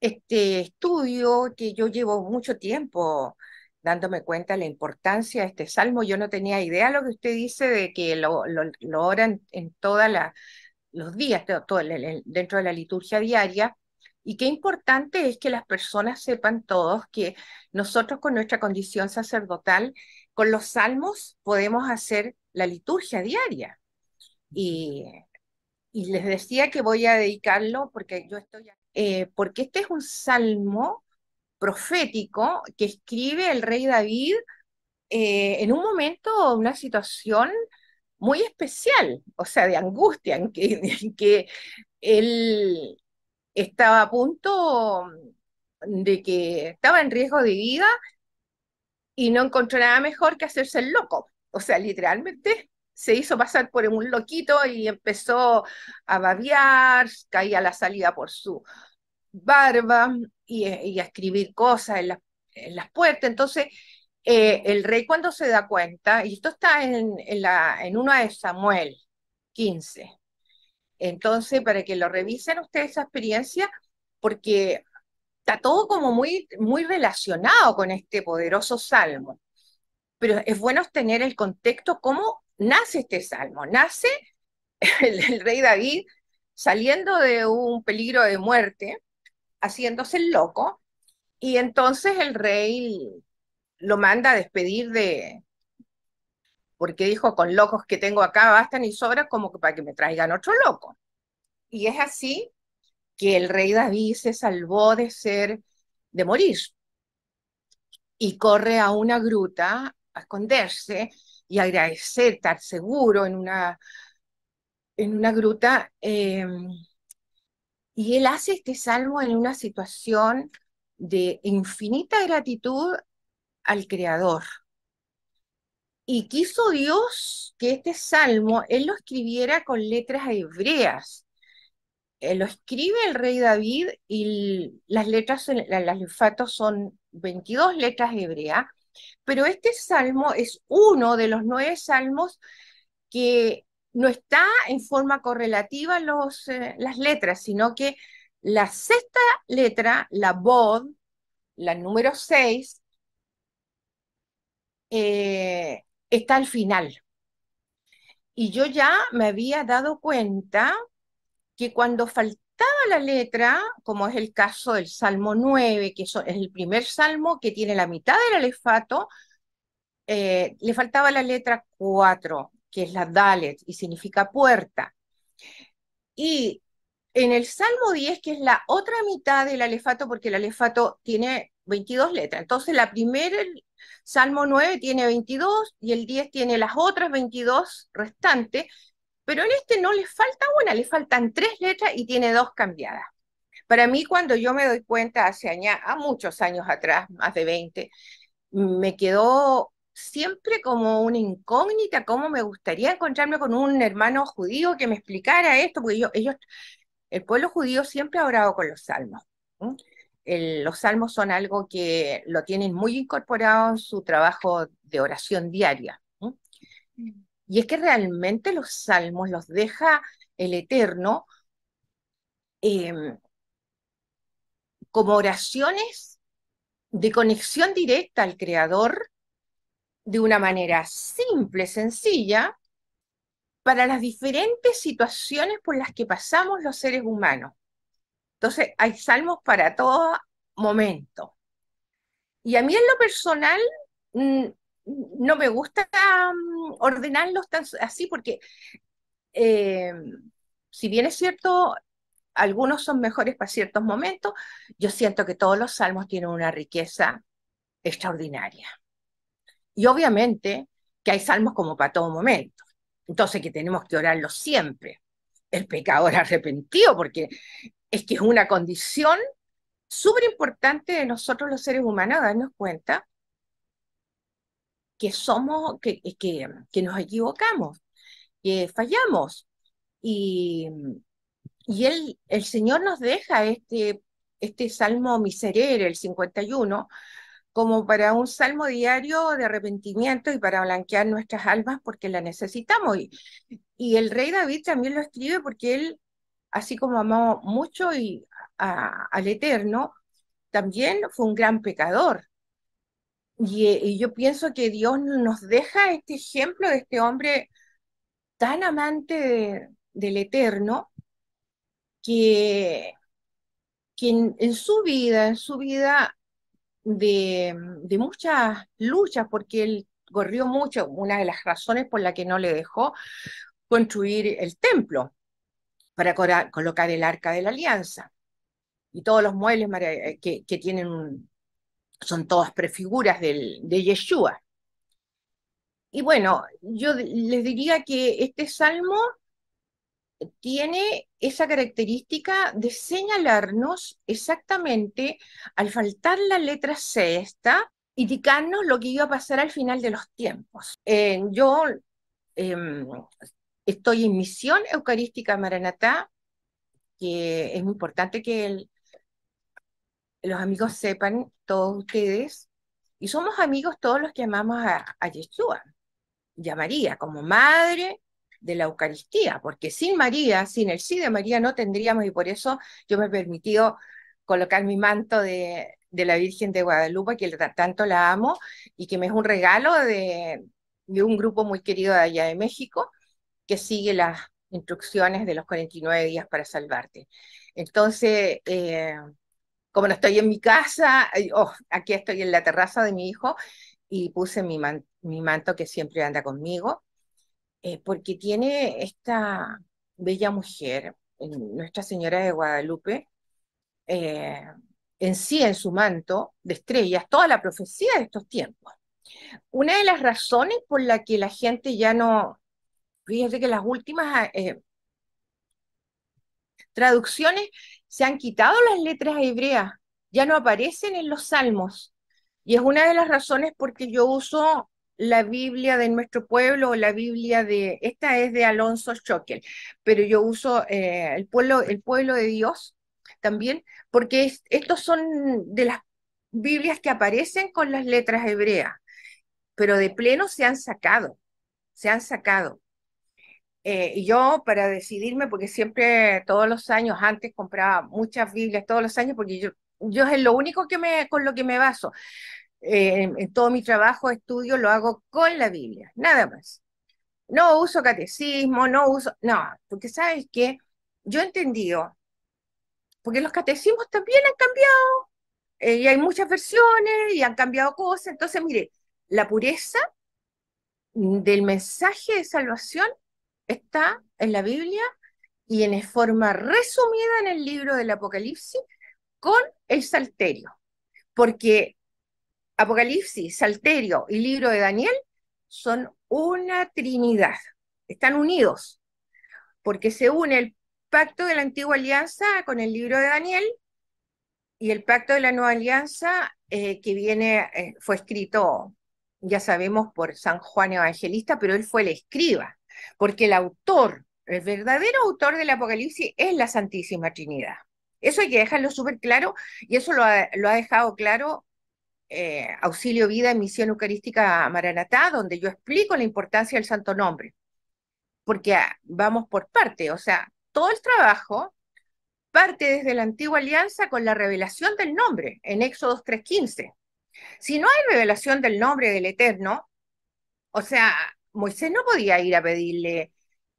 este estudio que yo llevo mucho tiempo dándome cuenta de la importancia de este salmo. Yo no tenía idea lo que usted dice de que lo, lo, oran en todos los días, dentro de la liturgia diaria. Y qué importante es que las personas sepan todos que nosotros con nuestra condición sacerdotal, con los salmos podemos hacer la liturgia diaria. Y, y les decía que voy a dedicarlo porque yo estoy... Eh, porque este es un salmo profético que escribe el rey David eh, en un momento, una situación muy especial, o sea, de angustia, en que, él estaba a punto de que estaba en riesgo de vida y no encontró nada mejor que hacerse el loco. O sea, literalmente se hizo pasar por un loquito y empezó a babiar, caía la salida por su, barba y, a escribir cosas en, las puertas. Entonces, eh, el rey cuando se da cuenta, y esto está en, en, una de Samuel 15, entonces para que lo revisen ustedes esa experiencia, porque está todo como muy, muy relacionado con este poderoso salmo. Pero es bueno tener el contexto cómo nace este salmo. Nace el rey David saliendo de un peligro de muerte, haciéndose el loco, y entonces el rey lo manda a despedir de, porque dijo, con locos que tengo acá bastan y sobra, como que para que me traigan otro loco. Y es así que el rey David se salvó de ser, de morir, y corre a una gruta a esconderse y agradecer estar seguro en una, en una gruta. Em, y él hace este salmo en una situación de infinita gratitud al Creador. Y quiso Dios que este salmo él lo escribiera con letras hebreas. Eh, lo escribe el rey David y las letras, las lefatos son 22 letras hebreas, pero este salmo es uno de los nueve salmos que no está en forma correlativa los, eh, las letras, sino que la sexta letra, la BOD, la número 6, eh, está al final. Y yo ya me había dado cuenta que cuando faltaba la letra, como es el caso del Salmo 9, que es el primer salmo que tiene la mitad del alefato, eh, le faltaba la letra cuatro que es la Dalet y significa puerta. Y en el Salmo 10, que es la otra mitad del alefato, porque el alefato tiene 22 letras, entonces la primera, el Salmo 9 tiene 22 y el 10 tiene las otras 22 restantes, pero en este no le falta una, le faltan tres letras y tiene dos cambiadas. Para mí, cuando yo me doy cuenta hace años, a muchos años atrás, más de 20, me quedó siempre como una incógnita, cómo me gustaría encontrarme con un hermano judío que me explicara esto, porque el pueblo judío siempre ha orado con los salmos. los salmos son algo que lo tienen muy incorporado en su trabajo de oración diaria. Mm. Y es que realmente los salmos los deja el Eterno em, como oraciones de conexión directa al Creador de una manera simple, sencilla, para las diferentes situaciones por las que pasamos los seres humanos. Entonces, hay salmos para todo momento. Y a mí en lo personal, mm, no me gusta mm, ordenarlos así porque, eh, si bien es cierto, algunos son mejores para ciertos momentos, yo siento que todos los salmos tienen una riqueza extraordinaria. Y obviamente que hay salmos como para todo momento. Entonces que tenemos que orarlo siempre. El pecador arrepentido, porque es que es una condición súper importante de nosotros los seres humanos, darnos cuenta que somos, que, que, que nos equivocamos, que fallamos. Y, y el, el Señor nos deja este, este Salmo Miserere, el 51, como para un salmo diario de arrepentimiento y para blanquear nuestras almas porque la necesitamos. Y, el rey David también lo escribe porque él, así como amó mucho y al Eterno, también fue un gran pecador. Eh, y, yo pienso que Dios nos deja este ejemplo de este hombre tan amante del Eterno que, en, su vida, en su vida de, muchas luchas, porque él corrió mucho, una de las razones por la que no le dejó construir el templo para colocar el arca de la alianza. Y todos los muebles eh, que, tienen son todas prefiguras del, de Yeshua. Y bueno, yo les diría que este salmo tiene esa característica de señalarnos exactamente, al faltar la letra esta, indicarnos lo que iba a pasar al final de los tiempos. yo em, estoy en misión eucarística Maranatá, que es muy importante que los amigos sepan, todos ustedes, y somos amigos todos los que amamos a, a Yeshua y a María como madre de la Eucaristía, porque sin María, sin el sí de María no tendríamos, y por eso yo me he permitido colocar mi manto de, de la Virgen de Guadalupe, que tanto la amo, y que me es un regalo de, un grupo muy querido de allá de México, que sigue las instrucciones de los 49 días para salvarte. Entonces, eh, como no estoy en mi casa, oh, aquí estoy en la terraza de mi hijo y puse mi manto que siempre anda conmigo eh, porque tiene esta bella mujer, Nuestra Señora de Guadalupe, eh, en sí, en su manto de estrellas, toda la profecía de estos tiempos. Una de las razones por la que la gente ya no, fíjense que las últimas ah, eh, traducciones se han quitado las letras hebreas, ya no aparecen en los salmos. Y es una de las razones porque yo uso la Biblia de nuestro pueblo o la Biblia de, esta es de Alonso Schockel, pero yo uso eh, el, pueblo, el pueblo de Dios también, porque estos son de las Biblias que aparecen con las letras hebreas, pero de pleno se han sacado, se han sacado. Eh, yo para decidirme, porque siempre todos los años, antes compraba muchas Biblias todos los años, porque yo, yo es lo único que me, con lo que me baso. Eh, en, todo mi trabajo, estudio, lo hago con la Biblia, nada más. No uso catecismo, no uso, no, porque sabes que yo he entendido, porque los catecismos también han cambiado, eh, y hay muchas versiones, y han cambiado cosas, entonces mire, la pureza del mensaje de salvación está en la Biblia y en forma resumida en el libro del Apocalipsis con el salterio, porque Apocalipsis, Salterio y Libro de Daniel son una trinidad, están unidos, porque se une el pacto de la antigua alianza con el libro de Daniel y el pacto de la nueva alianza eh, que viene, eh, fue escrito, ya sabemos, por San Juan Evangelista, pero él fue el escriba, porque el autor, el verdadero autor del Apocalipsis es la Santísima Trinidad. Eso hay que dejarlo súper claro y eso lo ha dejado claro eh, Auxilio Vida en Misión Eucarística Maranatá, donde yo explico la importancia del Santo Nombre, porque ah, vamos por parte, o sea, todo el trabajo parte desde la antigua alianza con la revelación del nombre en Éxodo 3.15. Si no hay revelación del nombre del Eterno, o sea, Moisés no podía ir a pedirle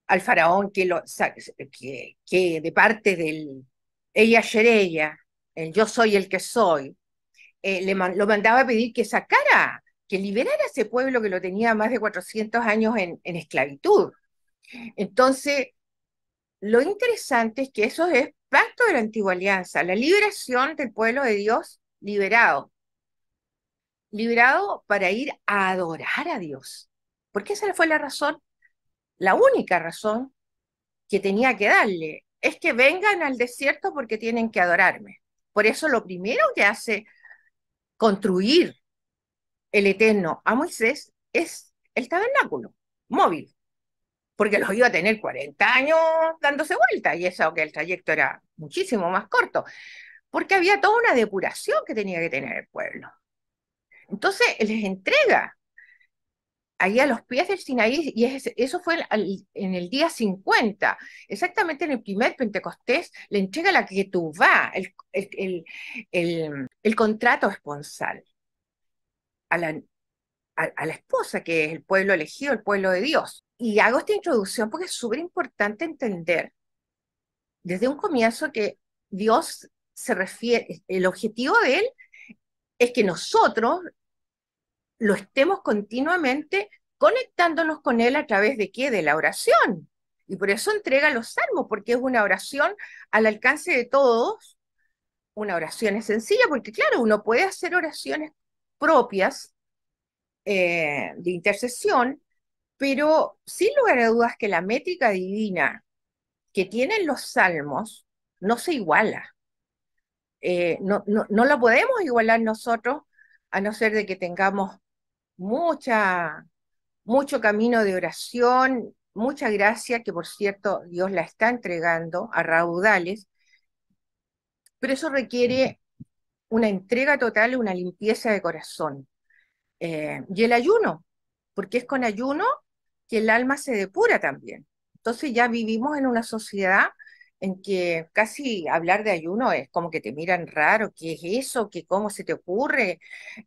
al faraón que, lo, que, que de parte del ella ella, el yo soy el que soy, eh, lo mandaba a pedir que sacara, que liberara a ese pueblo que lo tenía más de 400 años en, en esclavitud. Entonces, lo interesante es que eso es pacto de la antigua alianza, la liberación del pueblo de Dios liberado. Liberado para ir a adorar a Dios. Porque esa fue la razón, la única razón que tenía que darle. Es que vengan al desierto porque tienen que adorarme. Por eso lo primero que hace construir el Eterno a Moisés es el tabernáculo móvil, porque los iba a tener 40 años dándose vuelta, y eso que el trayecto era muchísimo más corto, porque había toda una depuración que tenía que tener el pueblo. Entonces les entrega ahí a los pies del Sinaí, y eso fue en, el día 50, exactamente en el primer Pentecostés, le entrega la que tú va, el, el, el, contrato esponsal a la, a, a la esposa, que es el pueblo elegido, el pueblo de Dios. Y hago esta introducción porque es súper importante entender desde un comienzo que Dios se refiere, el objetivo de Él es que nosotros lo estemos continuamente conectándonos con Él a través de qué? De la oración. Y por eso entrega los salmos, porque es una oración al alcance de todos. Una oración es sencilla, porque claro, uno puede hacer oraciones propias eh, de intercesión, pero sin lugar a dudas que la métrica divina que tienen los salmos no se iguala. Eh, no, no, no la podemos igualar nosotros a no ser de que tengamos mucha, mucho camino de oración, mucha gracia que por cierto Dios la está entregando a raudales, pero eso requiere una entrega total, una limpieza de corazón. Eh, y el ayuno, porque es con ayuno que el alma se depura también. Entonces ya vivimos en una sociedad en que casi hablar de ayuno es como que te miran raro, ¿qué es eso? ¿Qué, ¿Cómo se te ocurre?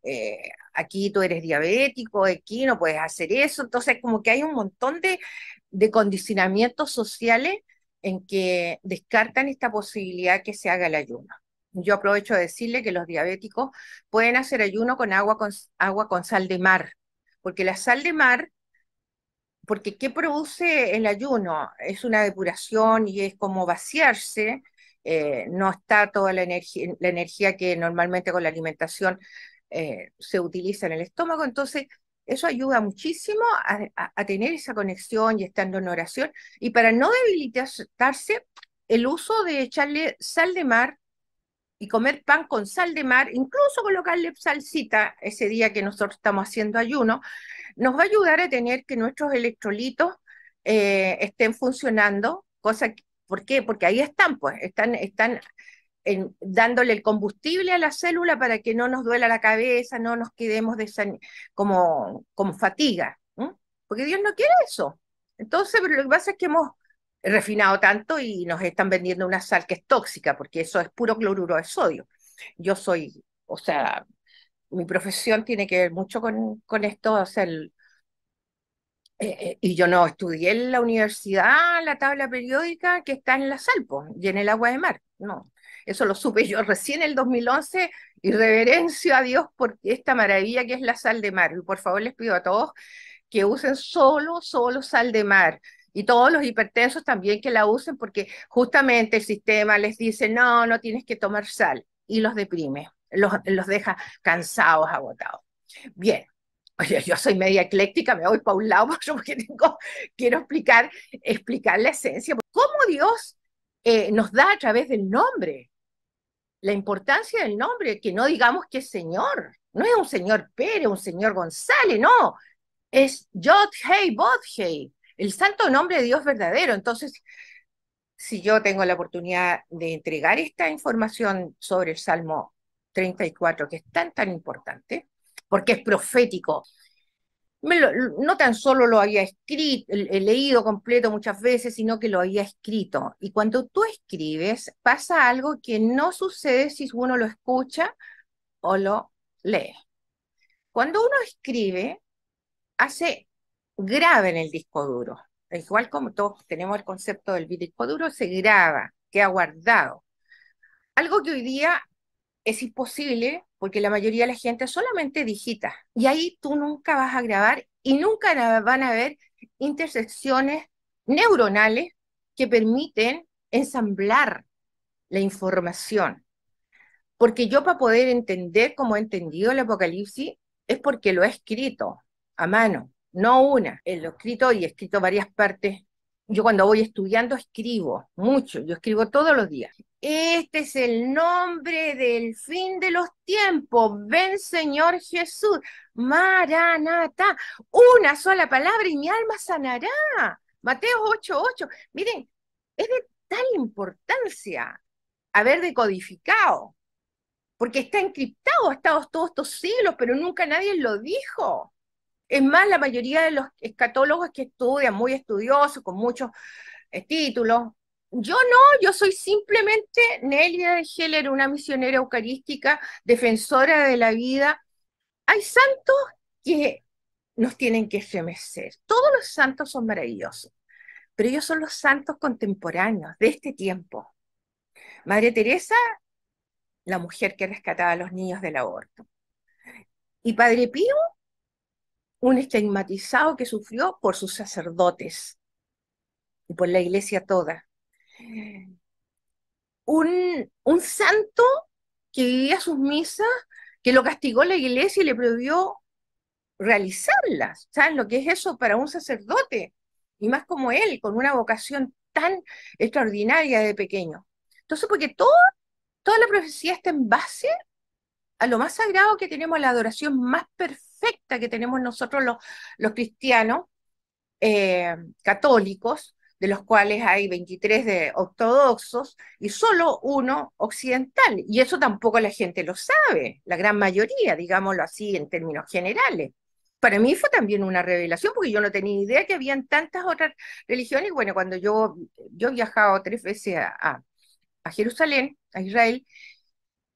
Eh, aquí tú eres diabético, aquí no puedes hacer eso. Entonces, como que hay un montón de, condicionamientos sociales en que descartan esta posibilidad que se haga el ayuno. Yo aprovecho de decirle que los diabéticos pueden hacer ayuno con agua con, agua con sal de mar, porque la sal de mar porque ¿qué produce el ayuno? Es una depuración y es como vaciarse, eh, no está toda la, energía, la energía que normalmente con la alimentación eh, se utiliza en el estómago, entonces eso ayuda muchísimo a, tener esa conexión y estando en oración, y para no debilitarse, el uso de echarle sal de mar y comer pan con sal de mar, incluso colocarle salsita ese día que nosotros estamos haciendo ayuno, nos va a ayudar a tener que nuestros electrolitos eh, estén funcionando, cosa ¿por qué? Porque ahí están, pues, están, están dándole el combustible a la célula para que no nos duela la cabeza, no nos quedemos de como, como fatiga, porque Dios no quiere eso. Entonces, lo que pasa es que hemos refinado tanto y nos están vendiendo una sal que es tóxica, porque eso es puro cloruro de sodio. Yo soy, o sea, mi profesión tiene que ver mucho con, con esto, o sea, eh, eh, y yo no estudié en la universidad la tabla periódica que está en la salpo y en el agua de mar, no. Eso lo supe yo recién en el 2011 y reverencio a Dios por esta maravilla que es la sal de mar. Y por favor les pido a todos que usen solo, solo sal de mar y todos los hipertensos también que la usen porque justamente el sistema les dice, no, no tienes que tomar sal y los deprime, los, deja cansados, agotados. Bien, Oye, yo soy media ecléctica, me voy para un lado porque tengo, quiero explicar, explicar la esencia. ¿Cómo Dios eh, nos da a través del nombre? La importancia del nombre, que no digamos que es Señor, no es un señor Pérez, un señor González, no, es Yod Hey Bod el santo nombre de Dios verdadero. Entonces, si yo tengo la oportunidad de entregar esta información sobre el Salmo 34, que es tan, tan importante, porque es profético, no tan solo lo había escrito, leído completo muchas veces, sino que lo había escrito. Y cuando tú escribes, pasa algo que no sucede si uno lo escucha o lo lee. Cuando uno escribe, hace grave en el disco duro. Igual como todos tenemos el concepto del disco duro, se graba, queda guardado. Algo que hoy día es imposible porque la mayoría de la gente solamente digita y ahí tú nunca vas a grabar y nunca van a haber intersecciones neuronales que permiten ensamblar la información. Porque yo para poder entender como he entendido el Apocalipsis es porque lo he escrito a mano no una, en eh, lo escrito y he escrito varias partes. Yo cuando voy estudiando escribo mucho, yo escribo todos los días. Este es el nombre del fin de los tiempos. Ven Señor Jesús, Maranata Una sola palabra y mi alma sanará. Mateo 8:8. Miren, es de tal importancia haber decodificado, porque está encriptado, ha estado todos estos siglos, pero nunca nadie lo dijo. Es más, la mayoría de los escatólogos que estudian, muy estudiosos, con muchos eh, títulos, yo no, yo soy simplemente Nelia de Heller, una misionera eucarística, defensora de la vida. Hay santos que nos tienen que estremecer. Todos los santos son maravillosos, pero ellos son los santos contemporáneos de este tiempo. Madre Teresa, la mujer que rescataba a los niños del aborto. Y Padre Pío, un estigmatizado que sufrió por sus sacerdotes y por la iglesia toda. Un, santo que vivía sus misas, que lo castigó la iglesia y le prohibió realizarlas. ¿Saben lo que es eso para un sacerdote? Y más como él, con una vocación tan extraordinaria de pequeño. Entonces, porque toda la profecía está en base a lo más sagrado que tenemos, la adoración más perfecta que tenemos nosotros los, los cristianos eh, católicos, de los cuales hay 23 de ortodoxos y solo uno occidental. Y eso tampoco la gente lo sabe, la gran mayoría, digámoslo así en términos generales. Para mí fue también una revelación porque yo no tenía idea que habían tantas otras religiones. Y bueno, cuando yo, yo viajado tres veces a, a, a Jerusalén, a Israel,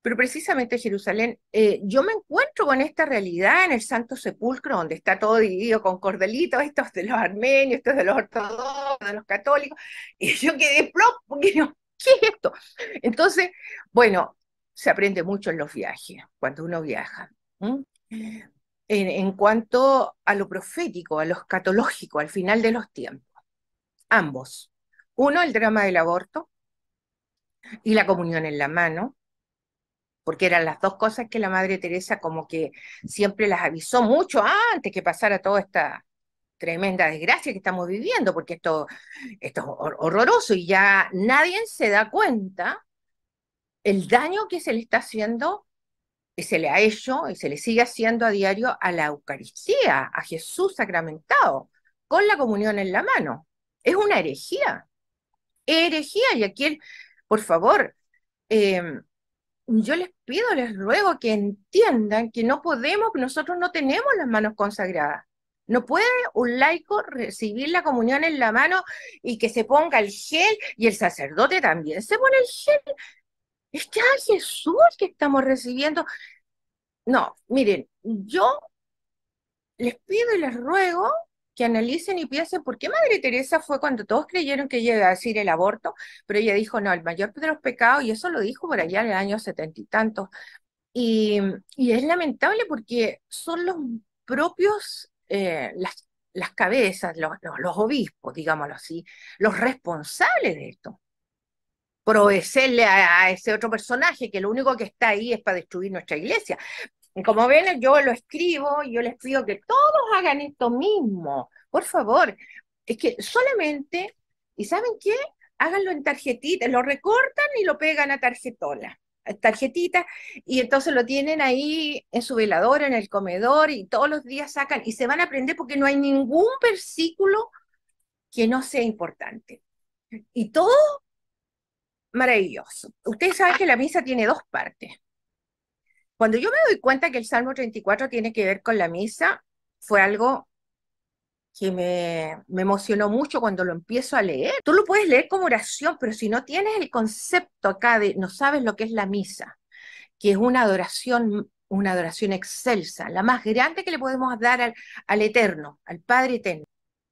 pero precisamente Jerusalén, eh, yo me encuentro con esta realidad en el Santo Sepulcro, donde está todo dividido con cordelitos, estos de los armenios, estos de los ortodoxos, de los católicos, y yo quedé porque ¿qué es esto? Entonces, bueno, se aprende mucho en los viajes, cuando uno viaja. En, en, cuanto a lo profético, a lo escatológico, al final de los tiempos. Ambos. Uno, el drama del aborto y la comunión en la mano, porque eran las dos cosas que la Madre Teresa como que siempre las avisó mucho antes que pasara toda esta tremenda desgracia que estamos viviendo, porque esto, es horroroso y ya nadie se da cuenta el daño que se le está haciendo y se le ha hecho y se le sigue haciendo a diario a la Eucaristía, a Jesús sacramentado, con la comunión en la mano. Es una herejía. Herejía, y aquí, por favor, em, yo les pido, les ruego que entiendan que no podemos, nosotros no tenemos las manos consagradas. No puede un laico recibir la comunión en la mano y que se ponga el gel y el sacerdote también se pone el gel. Es Jesús que estamos recibiendo. No, miren, yo les pido y les ruego que analicen y piensen por qué Madre Teresa fue cuando todos creyeron que ella iba a decir el aborto, pero ella dijo, no, el mayor de los pecados, y eso lo dijo por allá en el año setenta y tantos. Y, es lamentable porque son los propios, eh, las, las, cabezas, los, obispos, digámoslo así, los responsables de esto. Provecerle a, a ese otro personaje que lo único que está ahí es para destruir nuestra iglesia como ven, yo lo escribo y yo les pido que todos hagan esto mismo. Por favor, es que solamente, ¿y saben qué? Háganlo en tarjetitas, lo recortan y lo pegan a tarjetola tarjetita y entonces lo tienen ahí en su veladora, en el comedor y todos los días sacan y se van a aprender porque no hay ningún versículo que no sea importante. Y todo maravilloso. Ustedes saben que la misa tiene dos partes. Cuando yo me doy cuenta que el Salmo 34 tiene que ver con la misa, fue algo que me, emocionó mucho cuando lo empiezo a leer. Tú lo puedes leer como oración, pero si no tienes el concepto acá de no sabes lo que es la misa, que es una adoración, una adoración excelsa, la más grande que le podemos dar al, al Eterno, al Padre Eterno.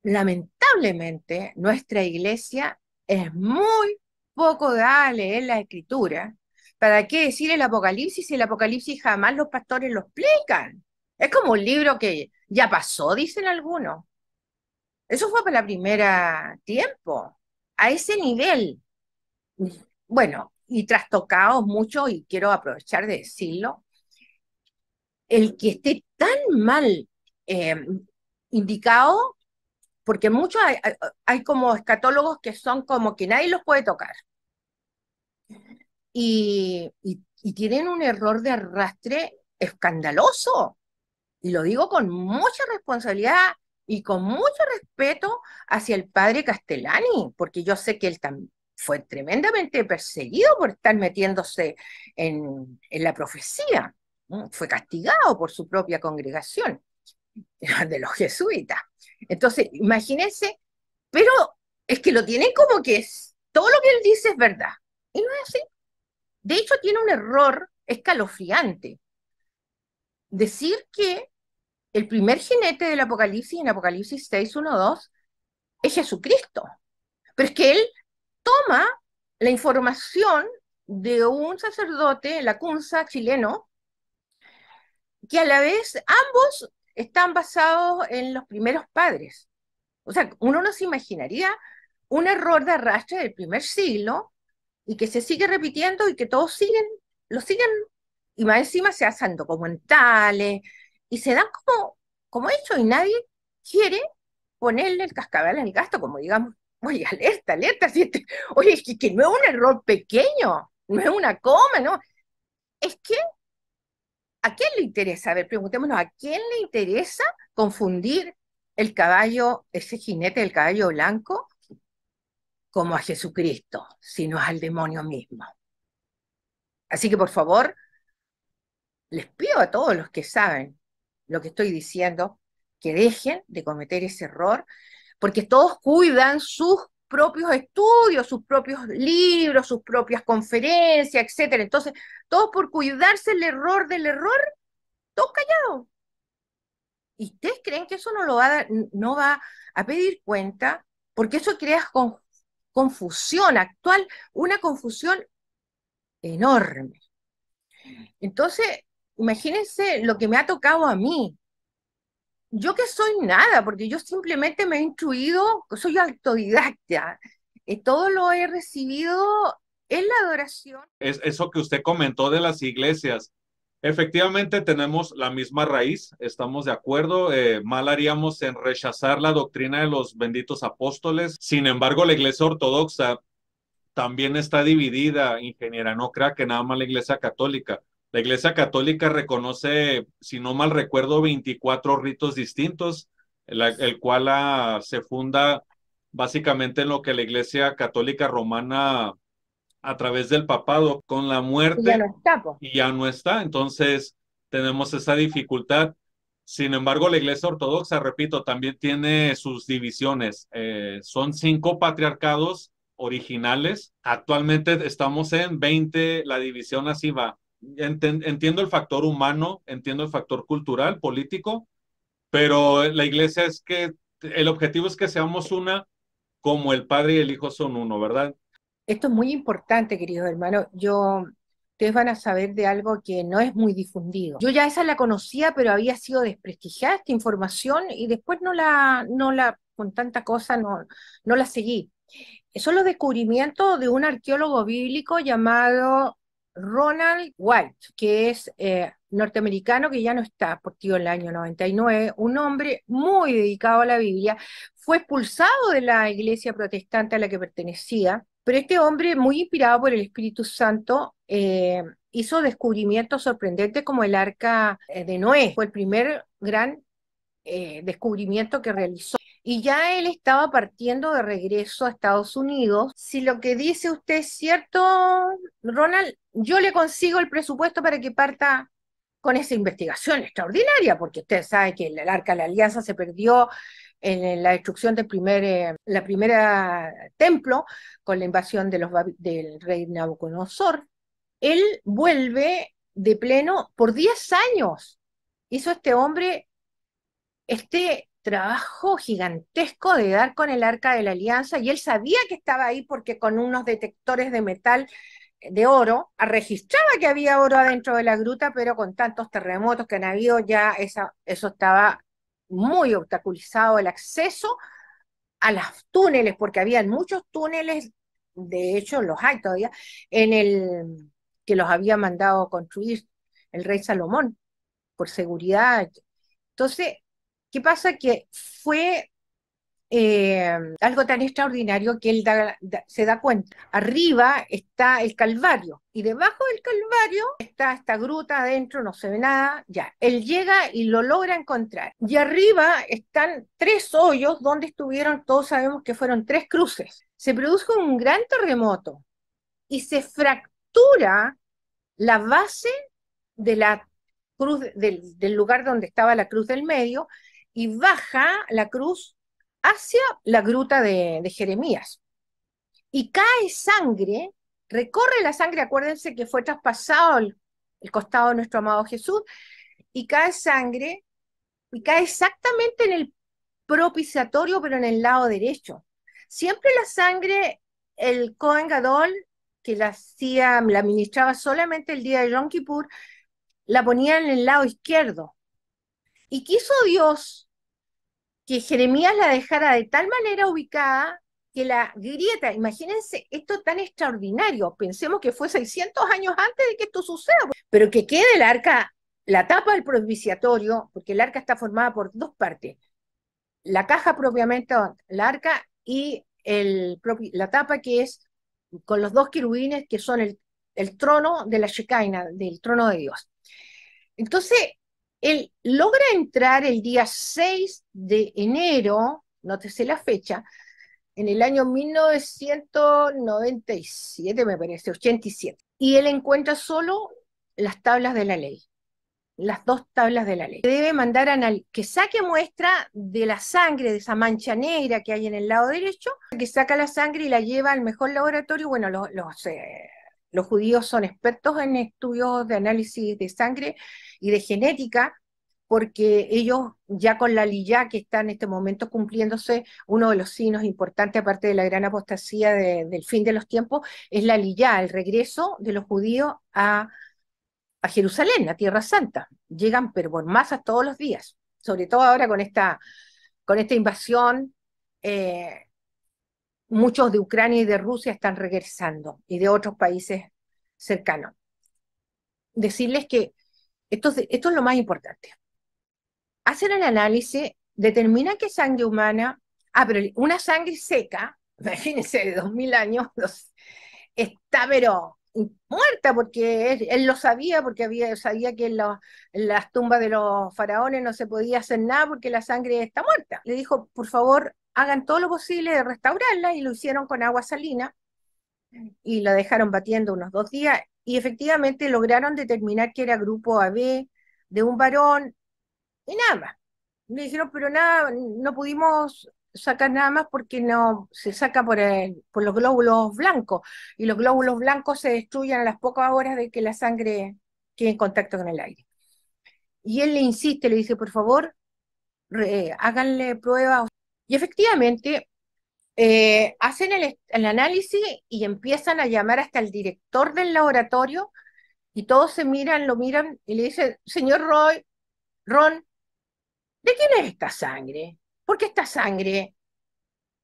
Lamentablemente, nuestra iglesia es muy poco dada a leer la escritura ¿Para qué decir el Apocalipsis si el Apocalipsis jamás los pastores lo explican? Es como un libro que ya pasó, dicen algunos. Eso fue para la primera tiempo, a ese nivel. Bueno, y trastocados mucho, y quiero aprovechar de decirlo, el que esté tan mal em, indicado, porque muchos hay, como escatólogos que son como que nadie los puede tocar y, tienen un error de arrastre escandaloso. Y lo digo con mucha responsabilidad y con mucho respeto hacia el padre Castellani, porque yo sé que él fue tremendamente perseguido por estar metiéndose en, la profecía. Fue castigado por su propia congregación de los jesuitas. Entonces, imagínense, pero es que lo tienen como que es, todo lo que él dice es verdad. Y no es así. De hecho, tiene un error escalofriante. Decir que el primer jinete del Apocalipsis, en Apocalipsis 6, 1, 2, es Jesucristo. Pero es que él toma la información de un sacerdote, Lacunza, chileno, que a la vez ambos están basados en los primeros padres. O sea, uno no se imaginaría un error de arrastre del primer siglo y que se sigue repitiendo y que todos siguen, lo siguen, y más encima se hacen documentales y se dan como, como hecho y nadie quiere ponerle el cascabel al gasto, como digamos, oye, alerta, alerta, siete oye, es que no es un error pequeño, no es una coma, no. Es que, ¿a quién le interesa? A ver, preguntémonos, ¿a quién le interesa confundir el caballo, ese jinete del caballo blanco, como a Jesucristo, sino al demonio mismo. Así que por favor, les pido a todos los que saben lo que estoy diciendo, que dejen de cometer ese error, porque todos cuidan sus propios estudios, sus propios libros, sus propias conferencias, etc. Entonces, todos por cuidarse el error del error, todos callados. ¿Y ustedes creen que eso no lo va a, no va a pedir cuenta? Porque eso crea con, confusión actual, una confusión enorme. Entonces, imagínense lo que me ha tocado a mí. Yo que soy nada, porque yo simplemente me he instruido, soy autodidacta. y todo lo he recibido en la adoración. Es eso que usted comentó de las iglesias. Efectivamente, tenemos la misma raíz, estamos de acuerdo. Eh, mal haríamos en rechazar la doctrina de los benditos apóstoles. Sin embargo, la Iglesia Ortodoxa también está dividida, ingeniera. No crea que nada más la Iglesia Católica. La Iglesia Católica reconoce, si no mal recuerdo, 24 ritos distintos, el, cual ah, se funda básicamente en lo que la Iglesia Católica Romana a través del papado con la muerte. Y ya no está. Entonces tenemos esa dificultad. Sin embargo, la Iglesia Ortodoxa, repito, también tiene sus divisiones. Eh, son cinco patriarcados originales. Actualmente estamos en 20, la división así va. Entiendo el factor humano, entiendo el factor cultural, político, pero la iglesia es que el objetivo es que seamos una como el Padre y el Hijo son uno, ¿verdad? Esto es muy importante, queridos hermanos. Yo, ustedes van a saber de algo que no es muy difundido. Yo ya esa la conocía, pero había sido desprestigiada esta información y después no la, no la, con tanta cosa no, no la seguí. Son los descubrimientos de un arqueólogo bíblico llamado Ronald White, que es eh, norteamericano que ya no está, tío en el año 99, un hombre muy dedicado a la Biblia, fue expulsado de la iglesia protestante a la que pertenecía pero este hombre, muy inspirado por el Espíritu Santo, eh, hizo descubrimientos sorprendentes como el arca eh, de Noé. Fue el primer gran eh, descubrimiento que realizó. Y ya él estaba partiendo de regreso a Estados Unidos. Si lo que dice usted es cierto, Ronald, yo le consigo el presupuesto para que parta con esa investigación extraordinaria, porque usted sabe que el arca de la alianza se perdió, en la destrucción del primer, eh, la primera templo con la invasión de los, del rey Nabucodonosor, él vuelve de pleno por diez años. Hizo este hombre este trabajo gigantesco de dar con el arca de la alianza y él sabía que estaba ahí porque con unos detectores de metal eh, de oro, registraba que había oro adentro de la gruta, pero con tantos terremotos que han habido ya eso estaba muy obstaculizado el acceso a los túneles, porque habían muchos túneles, de hecho los hay todavía, en el que los había mandado construir el rey Salomón por seguridad. Entonces, ¿qué pasa? Que fue Em, algo tan extraordinario que él se da cuenta. Arriba está el Calvario y debajo del Calvario está esta gruta adentro, no se ve nada, ya. Él llega y lo logra encontrar. Y arriba están tres hoyos donde estuvieron, todos sabemos que fueron tres cruces. Se produjo un gran terremoto y se fractura la base de la cruz del lugar donde estaba la cruz del medio y baja la cruz hacia la gruta de, Jeremías. Y cae sangre, recorre la sangre, acuérdense que fue traspasado el, costado de nuestro amado Jesús, y cae sangre, y cae exactamente en el propiciatorio, pero en el lado derecho. Siempre la sangre, el Cohen Gadol, que la hacía, la administraba solamente el día de Yom Kippur, la ponía en el lado izquierdo. Y quiso Dios que Jeremías la dejara de tal manera ubicada que la grieta, imagínense esto tan extraordinario, pensemos que fue 600 años antes de que esto suceda, pues, pero que quede el arca, la tapa del propiciatorio, porque el arca está formada por dos partes, la caja propiamente, la arca y el, la tapa que es con los dos querubines que son el, el trono de la Shekinah, del trono de Dios. Entonces, él logra entrar el día 6 de enero, sé la fecha, en el año 1997, me parece, 87. Y él encuentra solo las tablas de la ley, las dos tablas de la ley. Debe mandar a que saque muestra de la sangre, de esa mancha negra que hay en el lado derecho, que saca la sangre y la lleva al mejor laboratorio, bueno, los, eh, los judíos son expertos en estudios de análisis de sangre y de genética, porque ellos ya con la lilla que está en este momento cumpliéndose, uno de los signos importantes, aparte de la gran apostasía del fin de los tiempos, es la lilla el regreso de los judíos a, Jerusalén, a Tierra Santa. Llegan pero por masas todos los días, sobre todo ahora con esta, con esta invasión eh, muchos de Ucrania y de Rusia están regresando y de otros países cercanos. Decirles que esto, esto es lo más importante. Hacer el análisis, determina que sangre humana, ah, pero una sangre seca, imagínense, de dos mil años, está pero muerta porque él, lo sabía, porque había, sabía que en, las tumbas de los faraones no se podía hacer nada porque la sangre está muerta. Le dijo, por favor, hagan todo lo posible de restaurarla y lo hicieron con agua salina y la dejaron batiendo unos dos días y efectivamente lograron determinar que era grupo AB de un varón y nada más. Me dijeron, pero nada, no pudimos sacar nada más porque no se saca por, el, por los glóbulos blancos y los glóbulos blancos se destruyen a las pocas horas de que la sangre quede en contacto con el aire. Y él le insiste, le dice, por favor, háganle pruebas y efectivamente, eh, hacen el, análisis y empiezan a llamar hasta el director del laboratorio y todos se miran, lo miran y le dicen, señor Roy, Ron, ¿de quién es esta sangre? Porque esta sangre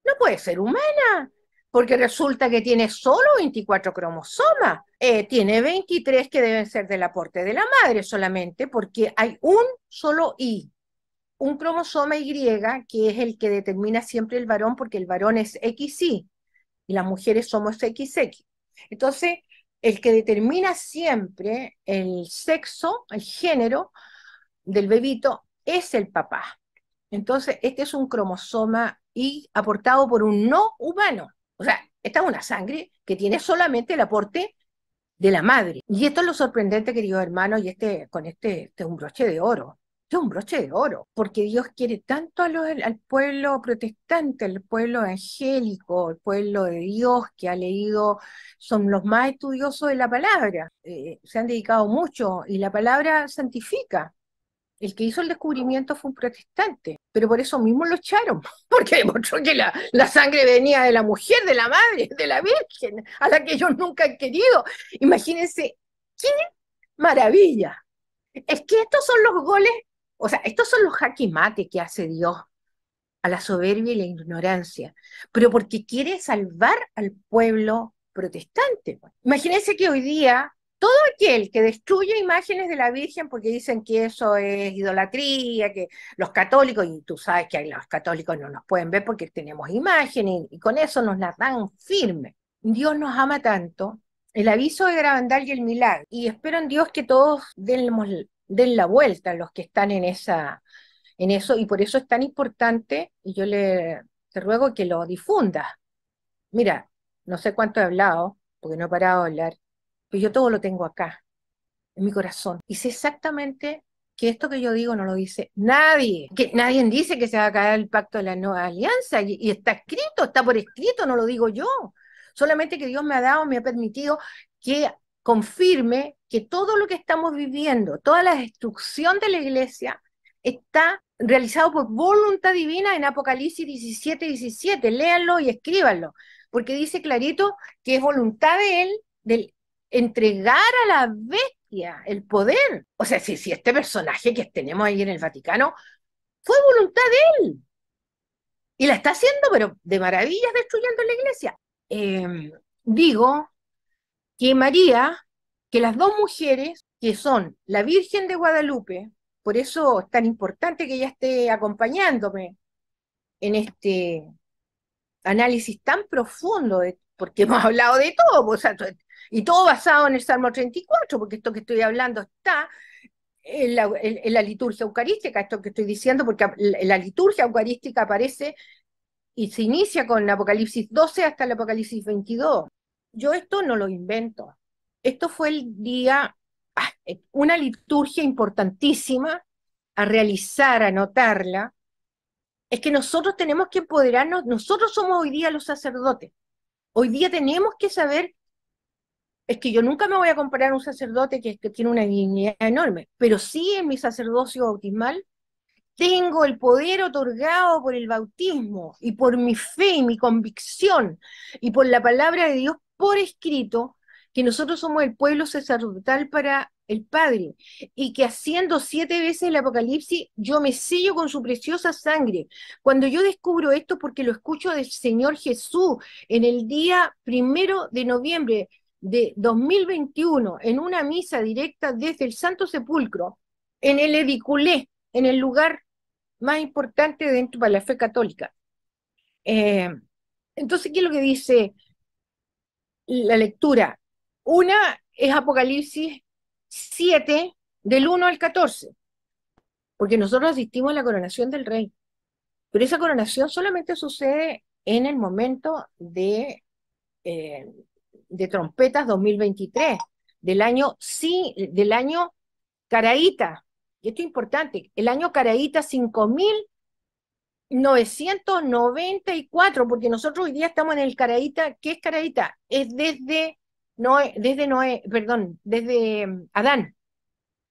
no puede ser humana, porque resulta que tiene solo 24 cromosomas, eh, tiene 23 que deben ser del aporte de la madre solamente, porque hay un solo I, un cromosoma Y, que es el que determina siempre el varón, porque el varón es XY y las mujeres somos XX. Entonces, el que determina siempre el sexo, el género del bebito, es el papá. Entonces, este es un cromosoma Y aportado por un no humano. O sea, esta es una sangre que tiene solamente el aporte de la madre. Y esto es lo sorprendente, queridos hermanos, y este, con este, este es un broche de oro es un broche de oro, porque Dios quiere tanto al pueblo protestante, al pueblo angélico, al pueblo de Dios que ha leído, son los más estudiosos de la palabra, eh, se han dedicado mucho y la palabra santifica. El que hizo el descubrimiento fue un protestante, pero por eso mismo lo echaron, porque demostró que la, la sangre venía de la mujer, de la madre, de la Virgen, a la que ellos nunca han querido. Imagínense, qué maravilla. Es que estos son los goles o sea, estos son los jaque que hace Dios a la soberbia y la ignorancia, pero porque quiere salvar al pueblo protestante. Pues. Imagínense que hoy día todo aquel que destruye imágenes de la Virgen porque dicen que eso es idolatría, que los católicos, y tú sabes que los católicos no nos pueden ver porque tenemos imágenes y con eso nos las dan firme. Dios nos ama tanto, el aviso de Gravandal y el milagro, y espero en Dios que todos demos den la vuelta a los que están en, esa, en eso, y por eso es tan importante, y yo le, ruego que lo difunda. Mira, no sé cuánto he hablado, porque no he parado de hablar, pero yo todo lo tengo acá, en mi corazón, y sé exactamente que esto que yo digo no lo dice nadie, que nadie dice que se va a caer el pacto de la nueva alianza, y está escrito, está por escrito, no lo digo yo, solamente que Dios me ha dado, me ha permitido que confirme que todo lo que estamos viviendo, toda la destrucción de la iglesia, está realizado por voluntad divina en Apocalipsis 17, 17. Léanlo y escríbanlo, porque dice clarito que es voluntad de él de entregar a la bestia el poder. O sea, si, si este personaje que tenemos ahí en el Vaticano fue voluntad de él. Y la está haciendo, pero de maravillas, destruyendo la iglesia. Em, digo que María, que las dos mujeres, que son la Virgen de Guadalupe, por eso es tan importante que ella esté acompañándome en este análisis tan profundo, porque hemos hablado de todo, y todo basado en el Salmo 34, porque esto que estoy hablando está en la, la, liturgia eucarística, esto que estoy diciendo, porque la liturgia eucarística aparece y se inicia con Apocalipsis 12 hasta el Apocalipsis 22 yo esto no lo invento. Esto fue el día, ah, eh, una liturgia importantísima a realizar, a anotarla, es que nosotros tenemos que empoderarnos, nosotros somos hoy día los sacerdotes. Hoy día tenemos que saber, es que yo nunca me voy a comparar a un sacerdote que, que tiene una dignidad enorme, pero sí en mi sacerdocio bautismal tengo el poder otorgado por el bautismo y por mi fe y mi convicción y por la palabra de Dios por escrito que nosotros somos el pueblo sacerdotal para el Padre, y que haciendo siete veces el Apocalipsis, yo me sello con su preciosa sangre. Cuando yo descubro esto, porque lo escucho del Señor Jesús en el día primero de noviembre de 2021, en una misa directa desde el Santo Sepulcro, en el Ediculé, en el lugar más importante dentro para la fe católica. Eh, entonces, ¿qué es lo que dice la lectura. Una es Apocalipsis 7, del 1 al 14, porque nosotros asistimos a la coronación del rey, pero esa coronación solamente sucede en el momento de, eh, de trompetas 2023, del año, sí, del año Caraíta, y esto es importante, el año Caraíta 5000 994, porque nosotros hoy día estamos en el Caraíta, ¿qué es Caraíta? Es desde Noé, desde Noé, perdón, desde mm, Adán.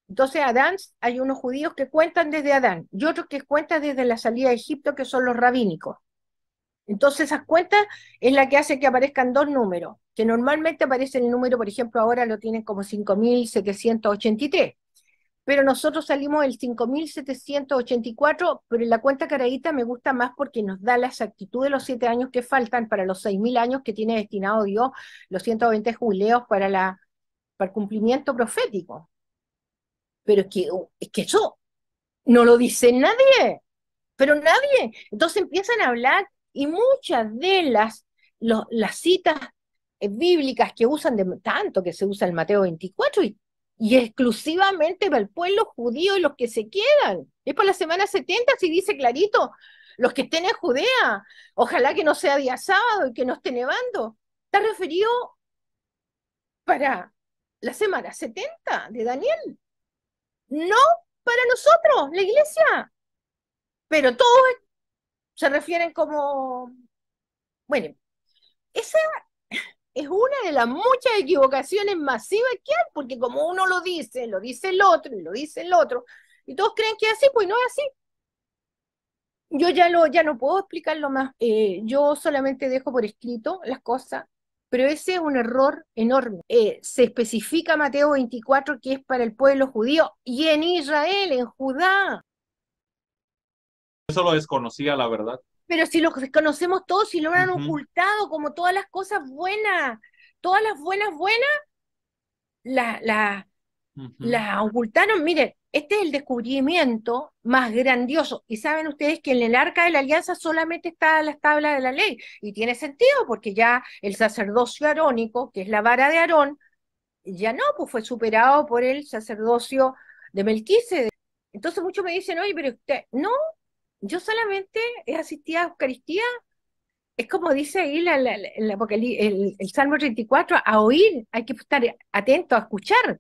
Entonces Adán, hay unos judíos que cuentan desde Adán y otros que cuentan desde la salida de Egipto, que son los rabínicos. Entonces esas cuentas es la que hace que aparezcan dos números, que normalmente aparece el número, por ejemplo, ahora lo tienen como 5.783, pero nosotros salimos el 5.784, pero en la cuenta caradita me gusta más porque nos da la exactitud de los siete años que faltan para los 6.000 años que tiene destinado Dios, los 120 jubileos para, la, para el cumplimiento profético. Pero es que, uh, es que eso no lo dice nadie, pero nadie. Entonces empiezan a hablar y muchas de las, las citas eh, bíblicas que usan de tanto que se usa el Mateo 24 y y exclusivamente para el pueblo judío y los que se quedan. Es para la semana 70, si dice clarito, los que estén en Judea, ojalá que no sea día sábado y que no esté nevando. Está referido para la semana 70 de Daniel, no para nosotros, la iglesia. Pero todos se refieren como, bueno, esa es una de las muchas equivocaciones masivas que hay, porque como uno lo dice, lo dice el otro y lo dice el otro, y todos creen que es así, pues no es así. Yo ya, lo, ya no puedo explicarlo más, eh, yo solamente dejo por escrito las cosas, pero ese es un error enorme. Eh, se especifica Mateo 24 que es para el pueblo judío y en Israel, en Judá. Eso lo desconocía la verdad. Pero si los conocemos todos, si lo han ocultado, como todas las cosas buenas, todas las buenas buenas, las la, ocultaron. Miren, este es el descubrimiento más grandioso. Y saben ustedes que en el arca de la alianza solamente está las tablas de la ley. Y tiene sentido porque ya el sacerdocio arónico, que es la vara de Aarón, ya no, pues fue superado por el sacerdocio de Melquisedec. Entonces muchos me dicen, oye, pero usted, no, yo solamente he asistido a Eucaristía, es como dice ahí el, Salmo 34, a oír, hay que estar atento a escuchar.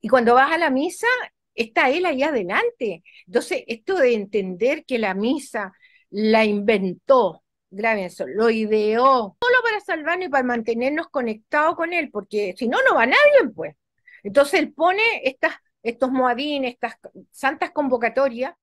Y cuando vas a la misa, está Él ahí adelante. Entonces, esto de entender que la misa la inventó, eso, lo ideó, solo para salvarnos y para mantenernos conectados con Él, porque si no, no va nadie, pues. Entonces Él pone estas, estos moadines, estas santas convocatorias,